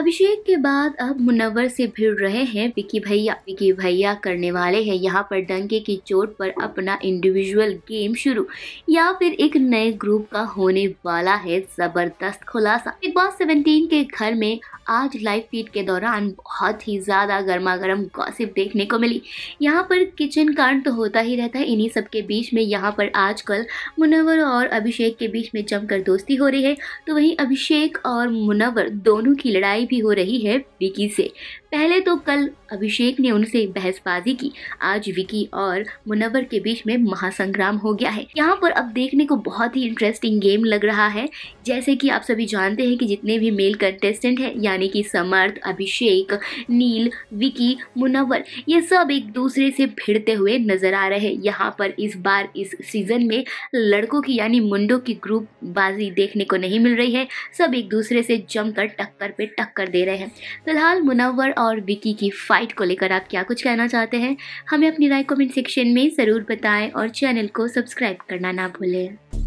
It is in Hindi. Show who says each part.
Speaker 1: अभिषेक के बाद अब मुनव्वर से भिड़ रहे हैं विकी भैया विकी भैया करने वाले हैं यहाँ पर डंके की चोट पर अपना इंडिविजुअल गेम शुरू या फिर एक नए ग्रुप का होने वाला है जबरदस्त खुलासा बिग बॉस सेवेंटीन के घर में आज लाइव फीड के दौरान बहुत ही ज़्यादा गर्मा गर्म गॉसिप देखने को मिली यहाँ पर किचन कांड तो होता ही रहता है इन्हीं सब के बीच में यहाँ पर आजकल मुनवर और अभिषेक के बीच में जमकर दोस्ती हो रही है तो वहीं अभिषेक और मुनवर दोनों की लड़ाई भी हो रही है विकी से पहले तो कल अभिषेक ने उनसे बहसबाजी की आज विकी और मुनवर के बीच में महासंग्राम हो गया है यहाँ पर अब देखने को बहुत ही इंटरेस्टिंग गेम लग रहा है जैसे कि आप सभी जानते हैं कि जितने भी मेल कंटेस्टेंट हैं यानी कि समर्थ अभिषेक नील विकी मुनवर ये सब एक दूसरे से भिड़ते हुए नजर आ रहे हैं यहाँ पर इस बार इस सीजन में लड़कों की यानी मुंडो की ग्रुप बाजी देखने को नहीं मिल रही है सब एक दूसरे से जमकर टक्कर पे टक्कर दे रहे हैं फिलहाल मुनवर और विकी की फाइट को लेकर आप क्या कुछ कहना चाहते हैं हमें अपनी राय कमेंट सेक्शन में ज़रूर बताएं और चैनल को सब्सक्राइब करना ना भूलें